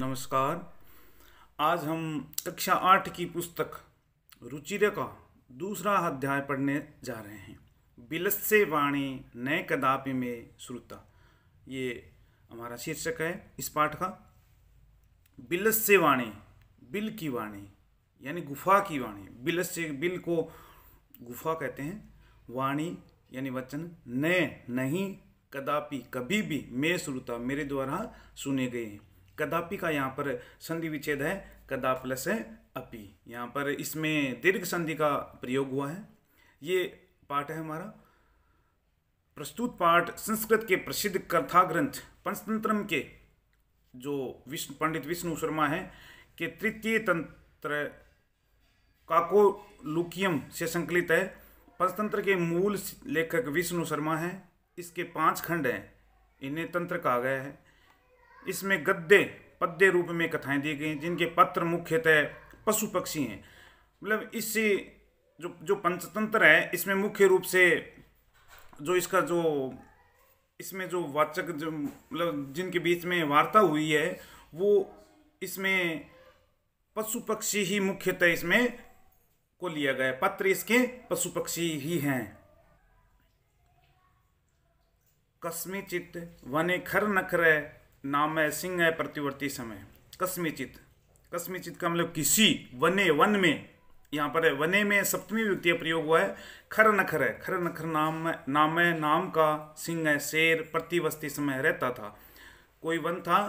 नमस्कार आज हम कक्षा आठ की पुस्तक रुचिर का दूसरा अध्याय पढ़ने जा रहे हैं बिलस्य वाणी नए कदापि में श्रुता ये हमारा शीर्षक है इस पाठ का बिलस्य वाणी बिल की वाणी यानी गुफा की वाणी बिलस्य बिल को गुफा कहते हैं वाणी यानी वचन नए नहीं कदापि कभी भी मैं श्रुता मेरे द्वारा सुने गए हैं कदापि का यहाँ पर संधि विच्छेद है कदा प्लस है अपी यहाँ पर इसमें दीर्घ संधि का प्रयोग हुआ है ये पाठ है हमारा प्रस्तुत पाठ संस्कृत के प्रसिद्ध कथा ग्रंथ पंचतंत्रम के जो विष्णु पंडित विष्णु शर्मा है के तृतीय तंत्र काकोलुकियम से संकलित है पंचतंत्र के मूल लेखक विष्णु शर्मा हैं इसके पांच खंड हैं इन्हें तंत्र कहा गया है इसमें गद्दे पद्य रूप में कथाएं दी गई जिनके पत्र मुख्यतः पशु पक्षी हैं मतलब इससे जो जो पंचतंत्र है इसमें मुख्य रूप से जो इसका जो इसमें जो वाचक जो मतलब जिनके बीच में वार्ता हुई है वो इसमें पशु पक्षी ही मुख्यतः इसमें को लिया गया पत्र इसके पशु पक्षी ही हैं चित्त वने खर नखर नाम है सिंह है प्रतिवर्ती समय कस्मिचित कस्मिचित का मतलब किसी वने वन में यहाँ पर है वने में सप्तमी व्यक्ति प्रयोग हुआ है खर नखर है खर नखर नाम नाम है नाम का सिंह है शेर प्रतिवस्ती समय रहता था कोई वन था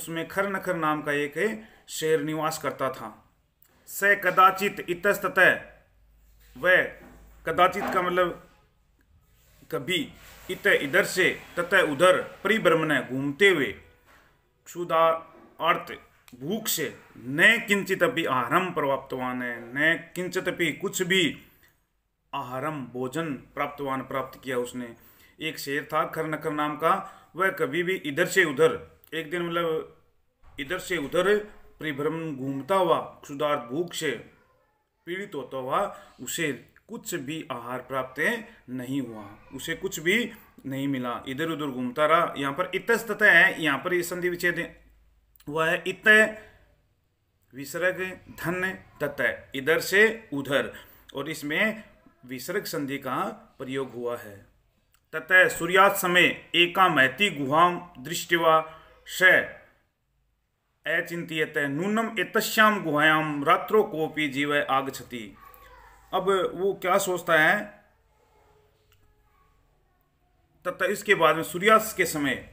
उसमें खर नखर नाम का एक शेर निवास करता था स कदाचित इतस्तः वह कदाचित का मतलब कभी इत इधर से तत उधर परिभ्रमण घूमते हुए क्षुदा अर्थ भूख से न किंचित अपनी आहरम प्राप्तवान है न किंचित अपनी कुछ भी आहरम भोजन प्राप्तवान प्राप्त किया उसने एक शेर था खर नखर नाम का वह कभी भी इधर से उधर एक दिन मतलब इधर से उधर परिभ्रमण घूमता हुआ क्षुदार भूख से पीड़ित होता हुआ उसे कुछ भी आहार प्राप्त नहीं हुआ उसे कुछ भी नहीं मिला इधर उधर घूमता रहा यहाँ पर स्तः है यहाँ पर संधि विच्छेद वह है इत विसर्ग धन तत इधर से उधर और इसमें विसर्ग संधि का प्रयोग हुआ है तत सूर्यास्त समय एका महती गुहाम दृष्टिवा श अचिंतियत नूनम एतश्याम गुहायाम रात्रो कोपी जीव आगछति अब वो क्या सोचता है तथा इसके बाद में सूर्यास्त के समय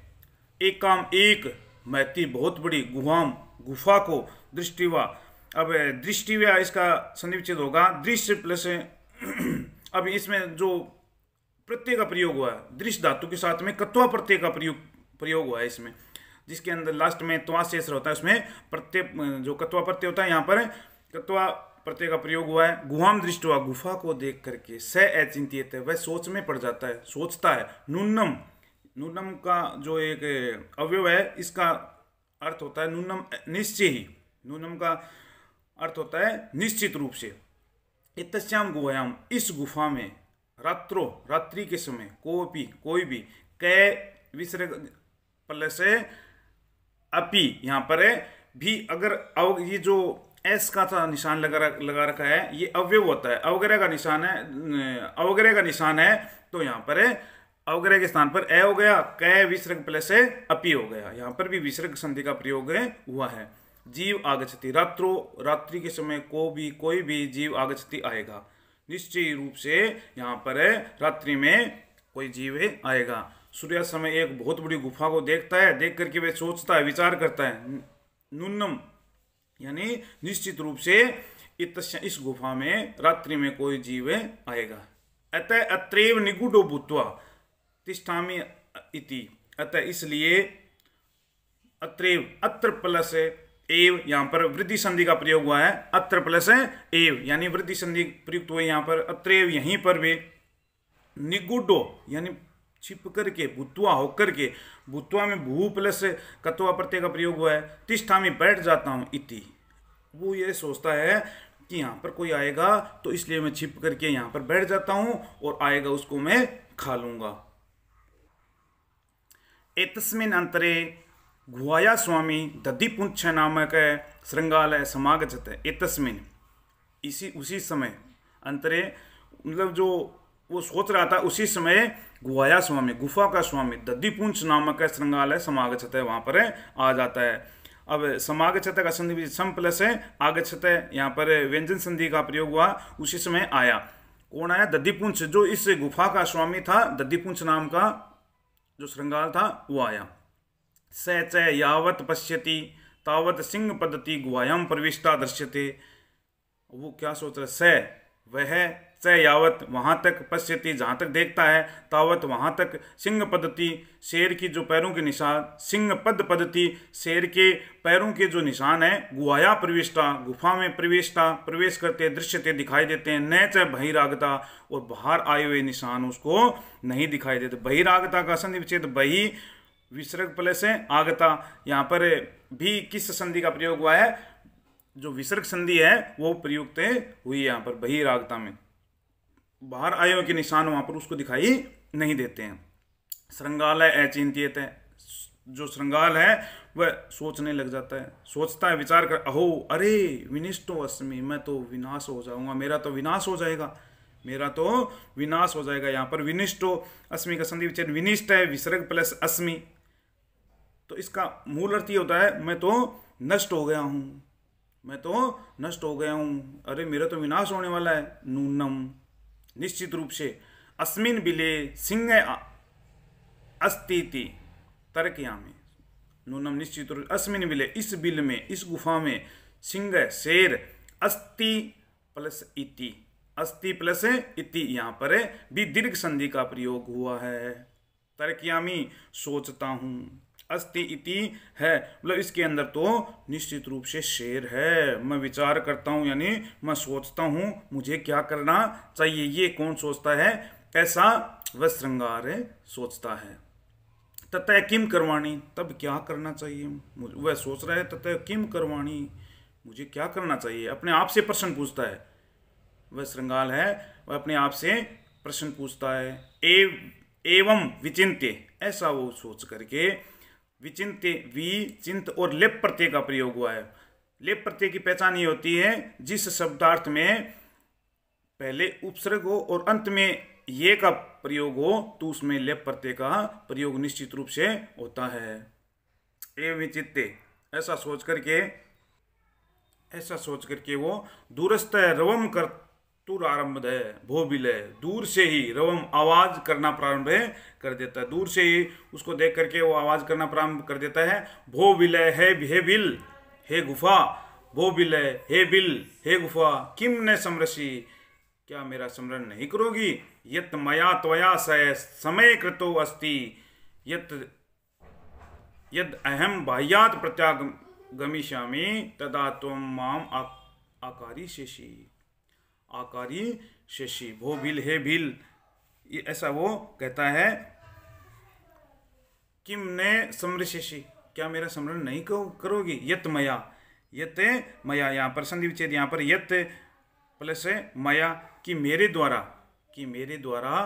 एक काम एक महती बहुत बड़ी गुहाम गुफा को दृष्टि व अब दृष्टि व इसका सन्निविचित होगा दृश्य प्लस अब इसमें जो प्रत्यय का प्रयोग हुआ है दृश्य धातु के साथ में कत्वा प्रत्यय का प्रयोग प्रयोग हुआ है इसमें जिसके अंदर लास्ट में त्वा शेष होता है उसमें प्रत्यय जो कत्वा प्रत्यय होता है यहाँ पर कत्वा प्रत्यय का प्रयोग हुआ है गुहाम दृष्टवा गुफा को देख करके स अचिंतित है वह सोच में पड़ जाता है सोचता है नूनम नूनम का जो एक अवयव है इसका अर्थ होता है नूनम निश्चय ही नूनम का अर्थ होता है निश्चित रूप से इतश्याम गुहायाम इस गुफा में रात्रो रात्रि के समय को भी कोई भी कै विसर्ग प्लस अपी यहाँ पर है भी अगर अव ये जो एस का था निशान लगा लगा रखा है ये अवयव होता है अवग्रह का निशान है अवग्रह का निशान है तो यहाँ पर है अवग्रह के स्थान पर ए हो गया क विसर्ग प्लस ए अपी हो गया यहाँ पर भी विसर्ग संधि का प्रयोग हुआ है जीव आगछति रात्रो रात्रि के समय को भी कोई भी जीव आगछति आएगा निश्चय रूप से यहाँ पर रात्रि में कोई जीव आएगा सूर्य समय एक बहुत बड़ी गुफा को देखता है देख करके वह सोचता है विचार करता है नूनम यानी निश्चित रूप से इस गुफा में रात्रि में कोई जीव आएगा अतः अत्रैव निगुडो भूतवा तिष्ठामी इति अतः इसलिए अत्रैव अत्र प्लस एव यहाँ पर वृद्धि संधि का प्रयोग हुआ है अत्र प्लस एव यानी वृद्धि संधि प्रयुक्त हुए यहाँ पर अत्रैव यहीं पर भी निगुडो यानी छिप करके भूतवा होकर के भूतवा में भू प्लस कत्वा प्रत्यय का प्रयोग हुआ है तिष्ठा में बैठ जाता हूँ इति वो ये सोचता है कि यहाँ पर कोई आएगा तो इसलिए मैं छिप करके यहाँ पर बैठ जाता हूँ और आएगा उसको मैं खा लूंगा एतस्मिन अंतरे घुआया स्वामी दधिपुंछ नामक है श्रृंगालय समागत है एतस्मिन इसी उसी समय अंतरे मतलब जो वो सोच रहा था उसी समय गुहाया स्वामी गुफा का स्वामी दद्दीपुंज नामक का श्रृंगालय समागछत है वहाँ पर आ जाता है अब समागछत का संधि भी सम प्लस है आगछत यहाँ पर व्यंजन संधि का प्रयोग हुआ उसी समय आया कौन आया दद्दीपुंज जो इस गुफा का स्वामी था दद्दीपुंज नाम का जो श्रृंगाल था वो आया स च यावत पश्यति तावत सिंह पद्धति गुहायाम प्रविष्टा दृश्यते वो क्या सोच रहा स वह स यावत वहाँ तक पश्यति जहाँ तक देखता है तावत वहाँ तक सिंह पद्धति शेर की जो पैरों के निशान सिंह पद पद्धति शेर के पैरों के जो निशान है गुहाया प्रविष्टा गुफा में प्रवेशता प्रवेश करते दृश्यते दिखाई देते हैं न चाहे बहिरागता और बाहर आए हुए निशान उसको नहीं दिखाई देते बहिरागता का संधि विच्छेद बही विसर्ग प्लस है आगता यहाँ पर भी किस संधि का प्रयोग हुआ है जो विसर्ग संधि है वो प्रयुक्त हुई यहाँ पर बहिरागता में बाहर आयो के निशान वहाँ पर उसको दिखाई नहीं देते हैं श्रृंगाल है अचिंतित है जो श्रृंगाल है वह सोचने लग जाता है सोचता है विचार कर अहो अरे विनिष्टो अश्मी मैं तो विनाश हो जाऊंगा मेरा तो विनाश हो जाएगा मेरा तो विनाश हो जाएगा यहाँ पर विनिष्टो अश्मी का संधि विचार विनिष्ट है विसर्ग प्लस अस्मि तो इसका मूल अर्थ ये होता है मैं तो नष्ट हो गया हूँ मैं तो नष्ट हो गया हूँ अरे मेरा तो विनाश होने वाला है नूनम निश्चित रूप से अस्मिन बिले सिंह अस्तिति में नूनम निश्चित रूप अस्मिन बिले इस बिल में इस गुफा में सिंह शेर अस्ति प्लस इति अस्ति प्लस इति यहाँ पर भी दीर्घ संधि का प्रयोग हुआ है तर्कयामी सोचता हूँ अस्ति इति है मतलब इसके अंदर तो निश्चित रूप से शेर है मैं विचार करता हूँ यानी मैं सोचता हूँ मुझे क्या करना चाहिए ये कौन सोचता है ऐसा वह श्रृंगार सोचता है ततः किम करवाणी तब क्या करना चाहिए वह सोच रहा है ततः किम करवाणी मुझे क्या करना चाहिए अपने आप से प्रश्न पूछता है वह श्रृंगाल है वह अपने आप से प्रश्न पूछता है एव एवं विचिंत्य ऐसा वो सोच करके विचिंत वी चिंत और लेप प्रत्यय का प्रयोग हुआ है लेप प्रत्यय की पहचान ये होती है जिस शब्दार्थ में पहले उपसर्ग हो और अंत में ये का प्रयोग हो तो उसमें लेप प्रत्यय का प्रयोग निश्चित रूप से होता है ए विचित्य ऐसा सोच करके ऐसा सोच करके वो दूरस्थ रवम कर आरंभ है भो विलय दूर से ही रवम आवाज करना प्रारंभ है कर देता है दूर से ही उसको देख करके वो आवाज करना प्रारंभ कर देता है भो विलय है हे बिल हे गुफा भो विलय हे बिल हे गुफा किम ने समरसी क्या मेरा स्मरण नहीं करोगी यत मया त्वया सह समय कृतो अस्ति यत यद अहम बाह्यात प्रत्यागमिष्यामी तदा तुम माम आकारी शेषी आकारी शशि भो भील हे भील ये ऐसा वो कहता है किम ने समृ शशि क्या मेरा स्मरण नहीं करो करोगी यत मया यत मया यहाँ पर संधि विच्छेद यहाँ पर यत प्लस मया कि मेरे द्वारा कि मेरे द्वारा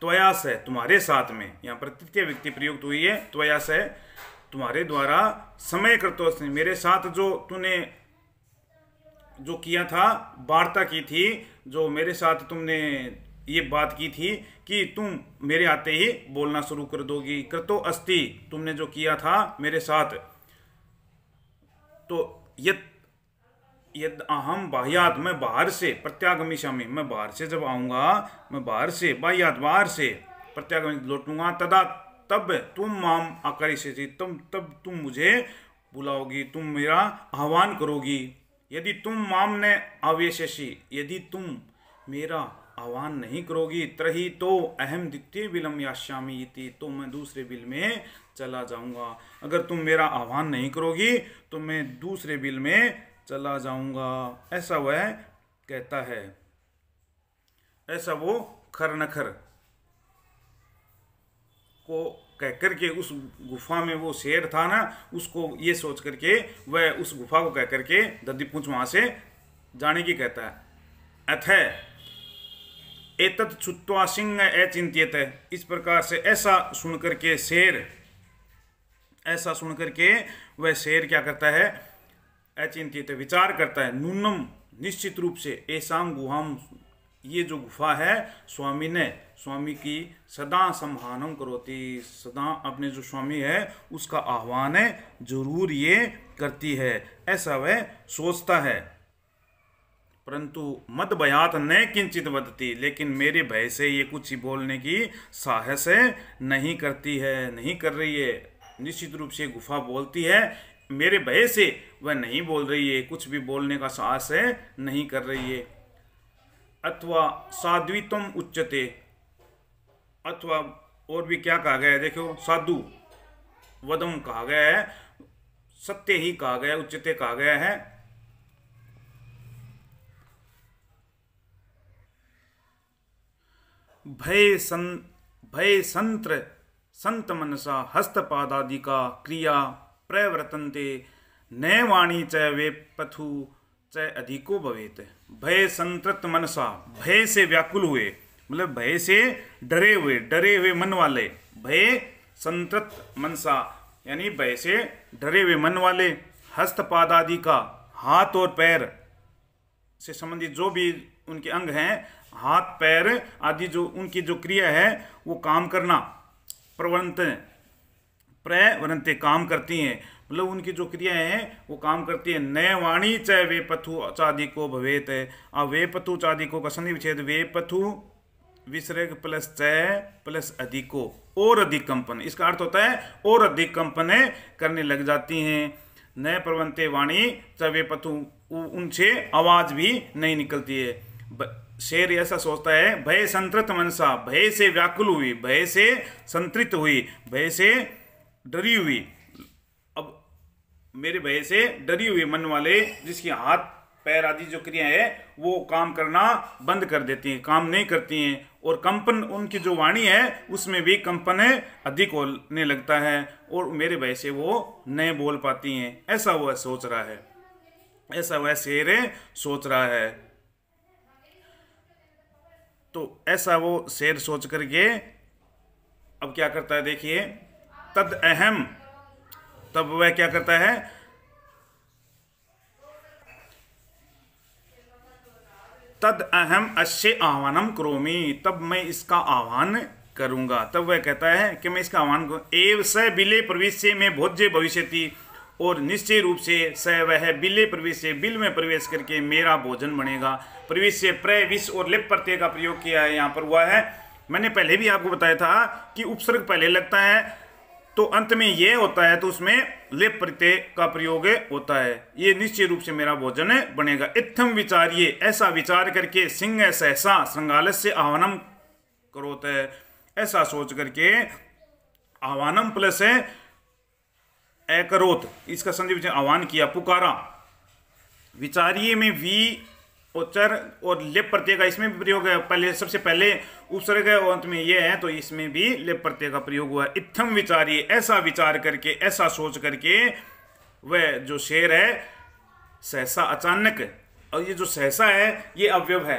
त्वया से तुम्हारे साथ में यहाँ पर तृतीय व्यक्ति प्रयुक्त हुई है त्वया से तुम्हारे द्वारा समय करते मेरे साथ जो तूने जो किया था वार्ता की थी जो मेरे साथ तुमने ये बात की थी कि तुम मेरे आते ही बोलना शुरू कर दोगी कृतो अस्ति तुमने जो किया था मेरे साथ तो यद यद अहम बाह्यात मैं बाहर से प्रत्यागमी शामी मैं बाहर से जब आऊँगा मैं बाहर से बाह्यात बाहर से प्रत्यागमी लौटूंगा तदा तब तुम माम आकर्षित तुम तब तुम मुझे बुलाओगी तुम मेरा आह्वान करोगी यदि तुम माम ने अवेशी यदि तुम मेरा आह्वान नहीं करोगी त्रही तो अहम द्वितीय बिलम याश्यामी इति तो मैं दूसरे बिल में चला जाऊंगा अगर तुम मेरा आह्वान नहीं करोगी तो मैं दूसरे बिल में चला जाऊंगा ऐसा वह कहता है ऐसा वो खर नखर को कह करके उस गुफा में वो शेर था ना उसको ये सोच करके वह उस गुफा को कह करके पूछ वहां से जाने की कहता है अथ एतत छुत्वा सिंह अचिंत्यत इस प्रकार से ऐसा सुन करके शेर ऐसा सुन करके वह शेर क्या करता है अचिंत्यत विचार करता है नूनम निश्चित रूप से ऐसा गुहाम ये जो गुफा है स्वामी ने स्वामी की सदा सम्हानम करोती सदा अपने जो स्वामी है उसका आह्वान है जरूर ये करती है ऐसा वह सोचता है परंतु मत बयात न किंचित बदती लेकिन मेरे भय से ये कुछ ही बोलने की साहस नहीं करती है नहीं कर रही है निश्चित रूप से गुफा बोलती है मेरे भय से वह नहीं बोल रही है कुछ भी बोलने का साहस नहीं कर रही है अथवा साध्वितम उच्चते अथवा और भी क्या कहा गया है देखो साधु वदम कहा गया है सत्य ही कहा गया उच्चते कहा गया है भय सं भय संत्र संत मनसा हस्तपादादि का क्रिया प्रवर्तनते नैवाणी वाणी च वे पथु अधिको भवेत भय संतृत मनसा भय से व्याकुल हुए मतलब भय से डरे हुए डरे हुए मन वाले भय संतृत मनसा यानी भय से डरे हुए मन वाले हस्तपाद आदि का हाथ और पैर से संबंधित जो भी उनके अंग हैं हाथ पैर आदि जो उनकी जो क्रिया है वो काम करना प्रवंत प्रवनते काम करती हैं मतलब उनकी जो क्रियाएं हैं वो काम करती है नय वाणी च वे पथु चादिको भवेत अब वे पथु चादिको का संधि विच्छेद वे पथु विसर्ग प्लस चय प्लस अधिको और अधिक कंपन इसका अर्थ होता है और अधिक कंपन करने लग जाती हैं नए प्रवंते वाणी च वे पथु उनसे आवाज भी नहीं निकलती है शेर ऐसा सोचता है भय संतृत मनसा भय से व्याकुल हुई भय से संतृत हुई भय से डरी हुई मेरे भय से डरी हुई मन वाले जिसकी हाथ पैर आदि जो क्रिया है वो काम करना बंद कर देती हैं काम नहीं करती हैं और कंपन उनकी जो वाणी है उसमें भी कंपन अधिक होने लगता है और मेरे भय से वो नहीं बोल पाती हैं ऐसा वह सोच रहा है ऐसा वह शेर सोच रहा है तो ऐसा वो शेर सोच करके अब क्या करता है देखिए तद अहम तब वह क्या करता है तद अहम अश्य आह्वानम क्रोमी तब मैं इसका आह्वान करूंगा तब वह कहता है कि मैं इसका आह्वान करूँ एव स बिले प्रवेश में भोज्य भविष्य और निश्चय रूप से स वह बिले प्रवेश बिल में प्रवेश करके मेरा भोजन बनेगा प्रवेश प्रय विष और लिप प्रत्यय का प्रयोग किया है यहाँ पर हुआ है मैंने पहले भी आपको बताया था कि उपसर्ग पहले लगता है तो अंत में यह होता है तो उसमें लिप प्रत्यय का प्रयोग होता है ये निश्चित रूप से मेरा भोजन बनेगा इत्थम विचारिये ऐसा विचार करके सिंह सहसा श्रृंगाल से आह्वानम करोत है ऐसा सोच करके आह्वानम प्लस है अकरोत इसका संधि आह्वान किया पुकारा विचारिये में वी उच्चर और लिप प्रत्यय का इसमें भी प्रयोग है पहले सबसे पहले उपसर्ग है और अंत में यह है तो इसमें भी लिप प्रत्यय का प्रयोग हुआ इत्थम विचारी ऐसा विचार करके ऐसा सोच करके वह जो शेर है सहसा अचानक और ये जो सहसा है ये अवयव है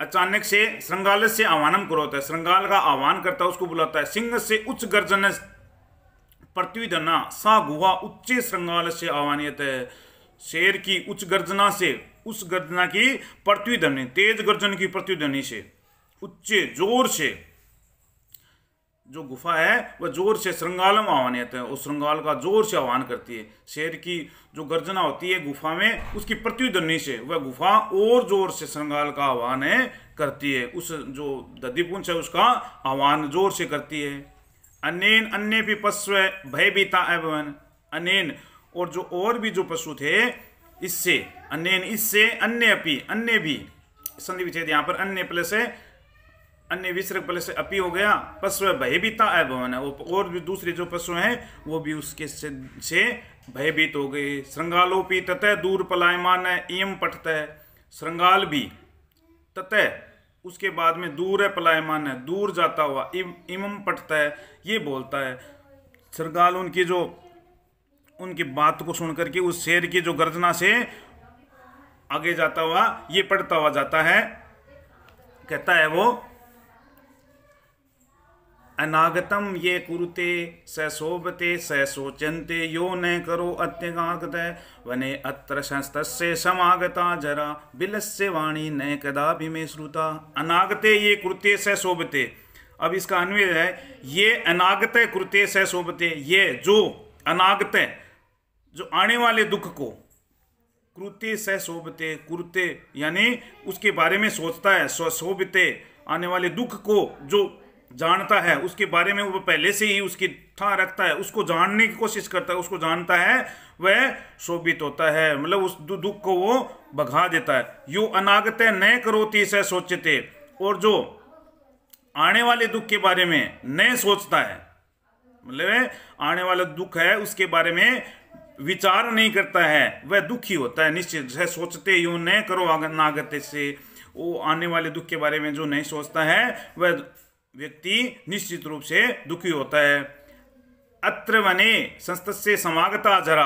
अचानक से श्रृंगाल से आह्वानम करोता है श्रृंगाल का आह्वान करता है उसको बुलाता है सिंह से उच्च गर्जन पृथ्वी धना सा गुहा उच्च श्रृंगाल से आह्वानियत है शेर की उच्च गर्जना से उस गर्जना की प्रतिध्वनि तेज गर्जन की प्रतिध्वनि से उच्च जोर से जो गुफा है वह जोर से श्रृंगालम आह्वान है उस श्रृंगाल का जोर से आह्वान करती है शेर की जो गर्जना होती है गुफा में उसकी प्रतिध्वनि से वह गुफा और जोर से श्रृंगाल का आह्वान है करती है उस जो दधिपुंज है उसका आह्वान जोर से करती है अनेन अन्य भी पश्व भयभीता एवं अनेन और जो और भी जो पशु थे इससे अन्य इससे अन्य अपी अन्य भी संधि विच्छेद यहाँ पर अन्य प्लस है अन्य विसर्ग प्लस अपी हो गया पशु भयभीता अभवन है और भी दूसरे जो पशु हैं वो भी उसके से, भयभीत हो गए श्रृंगालोपी ततः दूर पलायमान है एम पठत है श्रृंगाल भी ततः उसके बाद में दूर है पलायमान है दूर जाता हुआ इम इम पठता है ये बोलता है श्रृंगाल उनकी जो उनकी बात को सुन करके उस शेर की जो गर्जना से आगे जाता हुआ ये पढ़ता हुआ जाता है कहता है वो अनागतम ये कुरुते सोभते सोचनते यो न करो अत्यगागत वने अत्र समागता जरा बिलस्य वाणी न कदापि में श्रुता अनागते ये कुरुते सोभते अब इसका अन्वय है ये अनागत कृत्य सोभते ये जो अनागत जो आने वाले दुख को कृत्य स शोभते कुरते यानी उसके बारे में सोचता है स्वशोभते आने वाले दुख को जो जानता है उसके बारे में वो पहले से ही उसकी ठा रखता है उसको जानने की कोशिश करता है उसको जानता है वह शोभित होता है मतलब उस दुख को वो भगा देता है यो अनागत न करोती स सोचते और जो आने वाले दुख के बारे में न सोचता है मतलब आने वाला दुख है उसके बारे में विचार नहीं करता है वह दुखी होता है निश्चित जैसे सोचते यूं न करो नागते से वो आने वाले दुख के बारे में जो नहीं सोचता है वह व्यक्ति निश्चित रूप से दुखी होता है अत्र वने संस्त से समागता जरा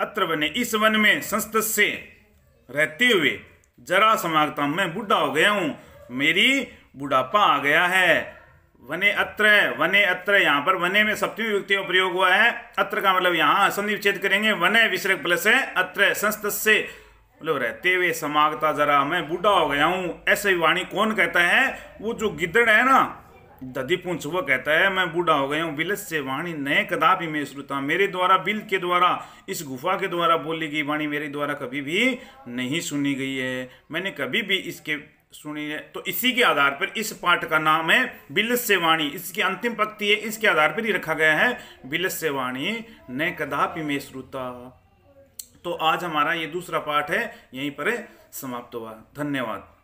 अत्र वने इस वन में संस्त से रहते हुए जरा समागता मैं बुढा हो गया हूँ मेरी बुढ़ापा आ गया है वने अत्र वने अत्र यहां पर वने में सप्तमी युक्ति का प्रयोग हुआ है अत्र का मतलब यहाँ संधि विच्छेद करेंगे वने विसर्ग प्लस है अत्र संस्त से मतलब रहते हुए समागता जरा मैं बूढ़ा हो गया हूँ ऐसे वाणी कौन कहता है वो जो गिदड़ है ना दधी पुंछ वह कहता है मैं बूढ़ा हो गया हूँ बिलस से वाणी नए कदापि मैं श्रुता मेरे द्वारा बिल के द्वारा इस गुफा के द्वारा बोली गई वाणी मेरे द्वारा कभी भी नहीं सुनी गई है मैंने कभी भी इसके सुनी है तो इसी के आधार पर इस पाठ का नाम है बिल वाणी इसकी अंतिम पक्ति है इसके आधार पर ही रखा गया है बिल वाणी ने कदापि में श्रुता तो आज हमारा ये दूसरा पाठ है यहीं पर समाप्त हुआ धन्यवाद